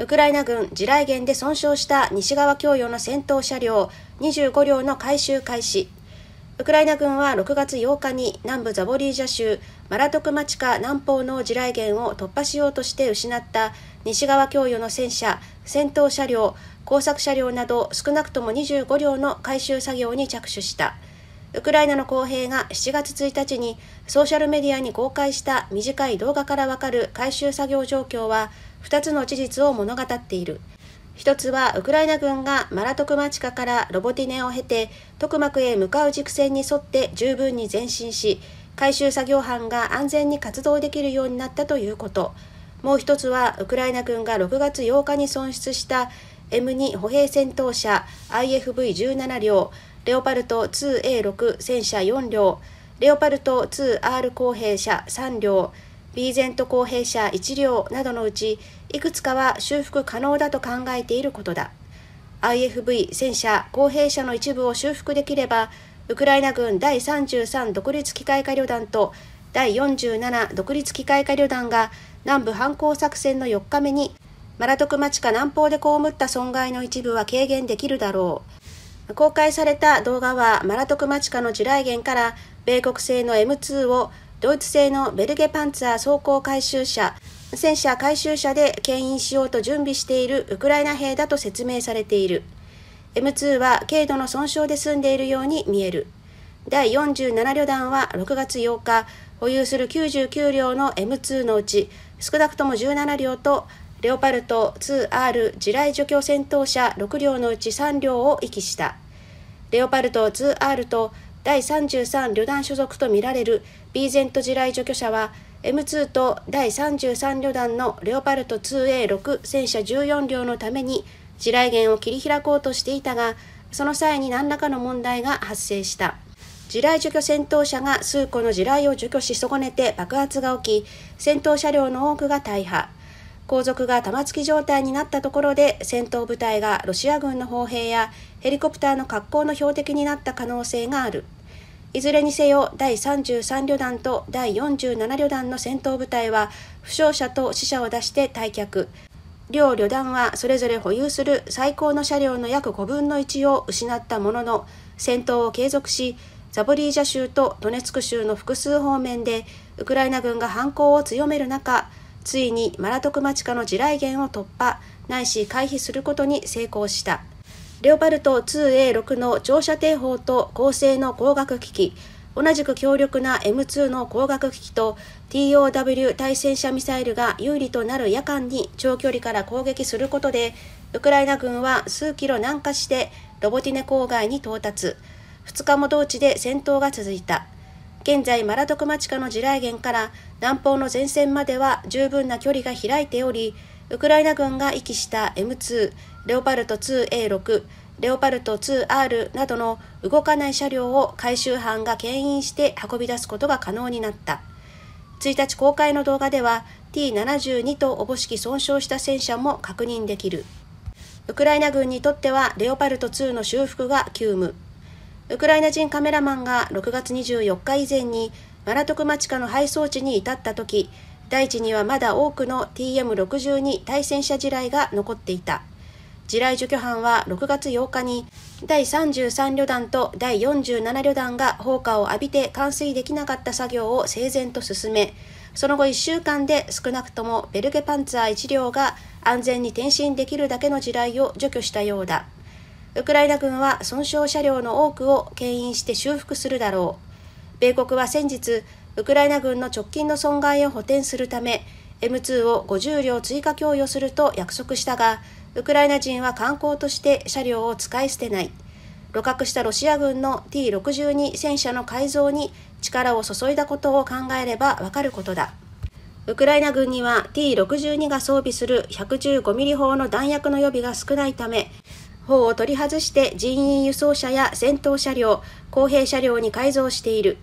ウクライナ軍地雷原で損傷した西側供与の戦闘車両25両の回収開始ウクライナ軍は6月8日に南部ザボリージャ州マラトクマチカ南方の地雷原を突破しようとして失った西側供与の戦車戦闘車両工作車両など少なくとも25両の回収作業に着手したウクライナの公平が7月1日にソーシャルメディアに公開した短い動画からわかる回収作業状況は2つの事実を物語っている1つはウクライナ軍がマラトクマチカからロボティネを経て特幕へ向かう軸線に沿って十分に前進し回収作業班が安全に活動できるようになったということもう1つはウクライナ軍が6月8日に損失した M2 歩兵戦闘車 IFV17 両レオパルト 2A6 戦車4両レオパルト 2R 工兵車3両リーゼント公平社1両などのうちいくつかは修復可能だと考えていることだ IFV 戦車公平車の一部を修復できればウクライナ軍第33独立機械化旅団と第47独立機械化旅団が南部反抗作戦の4日目にマラトクマチカ南方で被った損害の一部は軽減できるだろう公開された動画はマラトクマチカの地雷原から米国製の M2 をドイツ製のベルゲパンツァー装甲回収車、戦車回収車で牽引しようと準備しているウクライナ兵だと説明されている。M2 は軽度の損傷で済んでいるように見える。第47旅団は6月8日、保有する99両の M2 のうち、少なくとも17両と、レオパルト 2R 地雷除去戦闘車6両のうち3両を遺棄した。レオパルト 2R と第33旅団所属とみられるビーゼント地雷除去者は M2 と第33旅団のレオパルト 2A6 戦車14両のために地雷原を切り開こうとしていたがその際に何らかの問題が発生した地雷除去戦闘車が数個の地雷を除去し損ねて爆発が起き戦闘車両の多くが大破後続が玉突き状態になったところで戦闘部隊がロシア軍の砲兵やヘリコプターの格好の標的になった可能性があるいずれにせよ第33旅団と第47旅団の戦闘部隊は負傷者と死者を出して退却両旅団はそれぞれ保有する最高の車両の約5分の1を失ったものの戦闘を継続しザボリージャ州とドネツク州の複数方面でウクライナ軍が反抗を強める中ついにマラトクマチカの地雷原を突破ないし回避することに成功した。レオパルト 2A6 の長射程砲と高性能光学機器、同じく強力な M2 の光学機器と TOW 対戦車ミサイルが有利となる夜間に長距離から攻撃することで、ウクライナ軍は数キロ南下してロボティネ郊外に到達。2日も同地で戦闘が続いた。現在マラドクマ地下の地雷原から南方の前線までは十分な距離が開いており、ウクライナ軍が遺棄した M2、レオパルト 2A6、レオパルト 2R などの動かない車両を回収班が牽引して運び出すことが可能になった。1日公開の動画では T72 とおぼしき損傷した戦車も確認できる。ウクライナ軍にとってはレオパルト2の修復が急務。ウクライナ人カメラマンが6月24日以前にマラトクマチカの配送地に至った時、大地にはまだ多くの TM62 対戦車地雷が残っていた。地雷除去班は6月8日に第33旅団と第47旅団が砲火を浴びて冠水できなかった作業を整然と進め、その後1週間で少なくともベルゲパンツァー1両が安全に転進できるだけの地雷を除去したようだ。ウクライナ軍は損傷車両の多くを牽引して修復するだろう。米国は先日、ウクライナ軍の直近の損害を補填するため、M2 を50両追加供与すると約束したが、ウクライナ人は観光として車両を使い捨てない。露獲したロシア軍の T62 戦車の改造に力を注いだことを考えればわかることだ。ウクライナ軍には T62 が装備する 115mm 砲の弾薬の予備が少ないため、砲を取り外して人員輸送車や戦闘車両、公兵車両に改造している。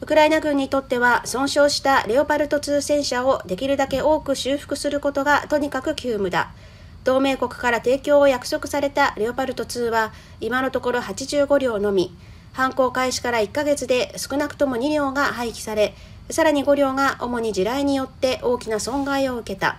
ウクライナ軍にとっては損傷したレオパルト2戦車をできるだけ多く修復することがとにかく急務だ。同盟国から提供を約束されたレオパルト2は今のところ85両のみ犯行開始から1ヶ月で少なくとも2両が廃棄されさらに5両が主に地雷によって大きな損害を受けた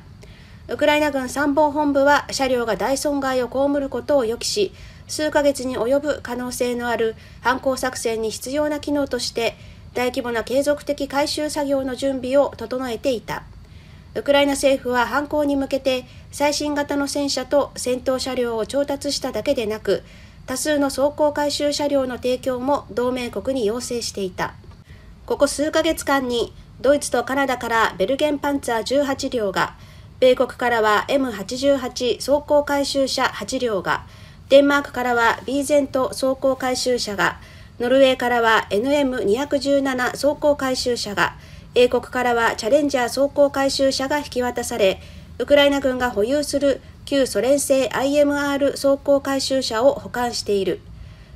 ウクライナ軍参謀本部は車両が大損害を被ることを予期し数ヶ月に及ぶ可能性のある犯行作戦に必要な機能として大規模な継続的回収作業の準備を整えていた。ウクライナ政府は犯行に向けて最新型の戦車と戦闘車両を調達しただけでなく多数の装甲回収車両の提供も同盟国に要請していたここ数ヶ月間にドイツとカナダからベルゲンパンツァー18両が米国からは M88 装甲回収車8両がデンマークからはビーゼント装甲回収車がノルウェーからは NM217 装甲回収車が英国からはチャレンジャー装甲回収車が引き渡され、ウクライナ軍が保有する旧ソ連製 IMR 装甲回収車を保管している。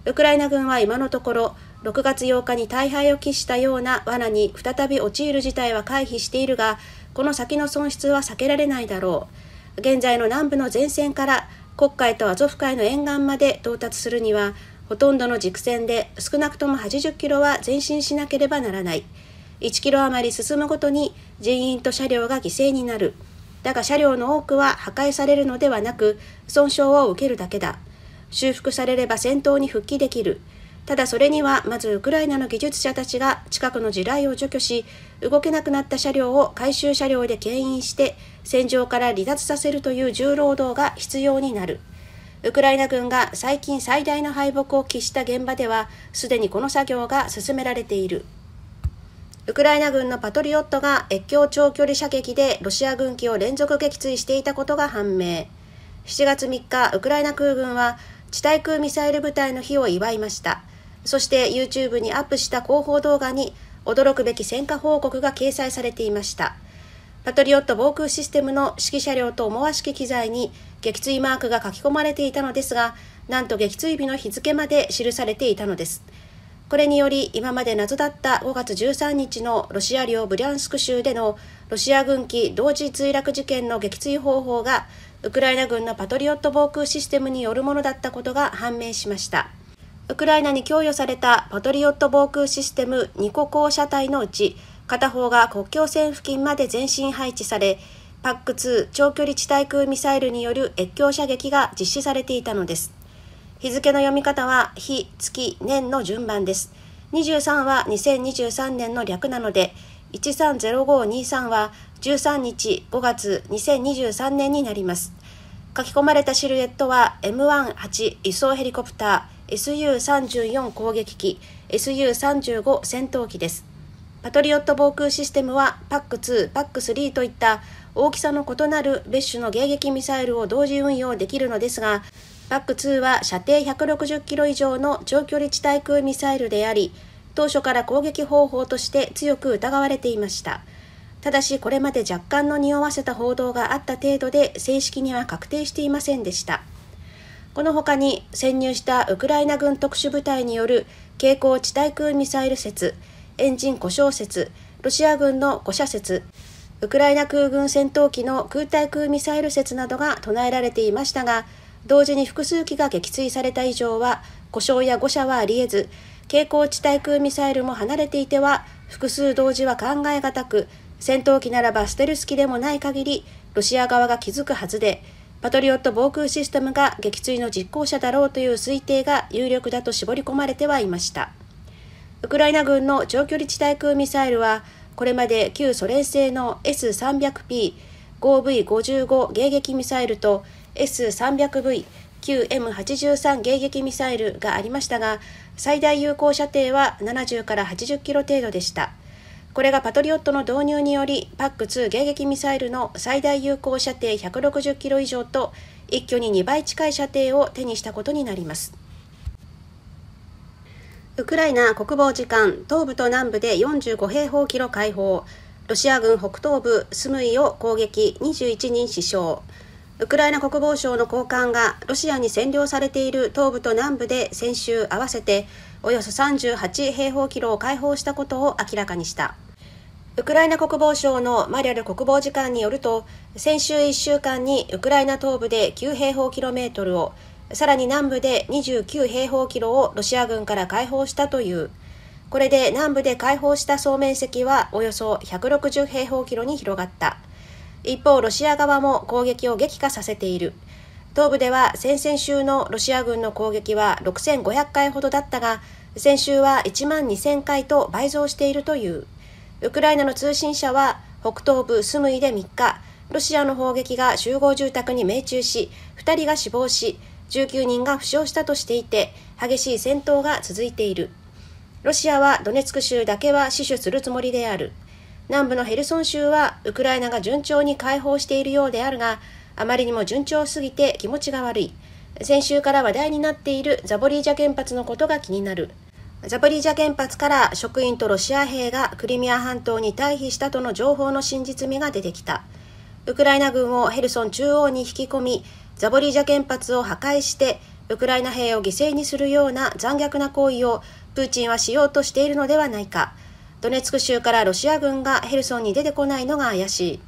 ウクライナ軍は今のところ、6月8日に大敗を喫したような罠に再び陥る事態は回避しているが、この先の損失は避けられないだろう。現在の南部の前線から黒海とアゾフ海の沿岸まで到達するには、ほとんどの軸線で少なくとも80キロは前進しなければならない。1キロ余り進むごとに人員と車両が犠牲になるだが車両の多くは破壊されるのではなく損傷を受けるだけだ修復されれば戦闘に復帰できるただそれにはまずウクライナの技術者たちが近くの地雷を除去し動けなくなった車両を回収車両で牽引して戦場から離脱させるという重労働が必要になるウクライナ軍が最近最大の敗北を喫した現場ではすでにこの作業が進められている。ウクライナ軍のパトリオットが越境長距離射撃でロシア軍機を連続撃墜していたことが判明。7月3日、ウクライナ空軍は地対空ミサイル部隊の日を祝いました。そして YouTube にアップした広報動画に驚くべき戦果報告が掲載されていました。パトリオット防空システムの指揮車両と思わしき機材に撃墜マークが書き込まれていたのですが、なんと撃墜日の日付まで記されていたのです。これにより今まで謎だった5月13日のロシア領ブリャンスク州でのロシア軍機同時墜落事件の撃墜方法がウクライナ軍のパトリオット防空システムによるものだったことが判明しましたウクライナに供与されたパトリオット防空システム2個降車体のうち片方が国境線付近まで前進配置され PAC2 長距離地対空ミサイルによる越境射撃が実施されていたのです日付の読み方は日、月、年の順番です。23は2023年の略なので、130523は13日5月2023年になります。書き込まれたシルエットは M18 輸送ヘリコプター、SU34 攻撃機、SU35 戦闘機です。パトリオット防空システムはパック2、パック3といった大きさの異なる別種の迎撃ミサイルを同時運用できるのですが、バック2は射程160キロ以上の長距離地対空ミサイルであり、当初から攻撃方法として強く疑われていました。ただしこれまで若干の匂わせた報道があった程度で正式には確定していませんでした。この他に潜入したウクライナ軍特殊部隊による蛍光地対空ミサイル説、エンジン故障説、ロシア軍の誤射説、ウクライナ空軍戦闘機の空対空ミサイル説などが唱えられていましたが、同時に複数機が撃墜された以上は故障や誤射はありえず蛍光地対空ミサイルも離れていては複数同時は考えがたく戦闘機ならばステルス機でもない限りロシア側が気づくはずでパトリオット防空システムが撃墜の実行者だろうという推定が有力だと絞り込まれてはいましたウクライナ軍の長距離地対空ミサイルはこれまで旧ソ連製の S300P5V55 迎撃ミサイルと S300V、QM83 迎撃ミサイルがありましたが、最大有効射程は70から80キロ程度でした。これがパトリオットの導入により、パック2迎撃ミサイルの最大有効射程160キロ以上と、一挙に2倍近い射程を手にしたことになります。ウクライナ国防次官、東部と南部で45平方キロ解放、ロシア軍北東部スムイを攻撃21人死傷、ウクライナ国防省の高官がロシアに占領されている東部と南部で先週合わせておよそ38平方キロを解放したことを明らかにしたウクライナ国防省のマリャル国防次官によると先週1週間にウクライナ東部で9平方キロメートルをさらに南部で29平方キロをロシア軍から解放したというこれで南部で解放した総面積はおよそ160平方キロに広がった。一方、ロシア側も攻撃を激化させている。東部では先々週のロシア軍の攻撃は6500回ほどだったが、先週は1万2000回と倍増しているという。ウクライナの通信社は、北東部スムイで3日、ロシアの砲撃が集合住宅に命中し、2人が死亡し、19人が負傷したとしていて、激しい戦闘が続いている。ロシアはドネツク州だけは死守するつもりである。南部のヘルソン州はウクライナが順調に解放しているようであるがあまりにも順調すぎて気持ちが悪い先週から話題になっているザボリージャ原発のことが気になるザポリージャ原発から職員とロシア兵がクリミア半島に退避したとの情報の真実味が出てきたウクライナ軍をヘルソン中央に引き込みザボリージャ原発を破壊してウクライナ兵を犠牲にするような残虐な行為をプーチンはしようとしているのではないかドネツク州からロシア軍がヘルソンに出てこないのが怪しい。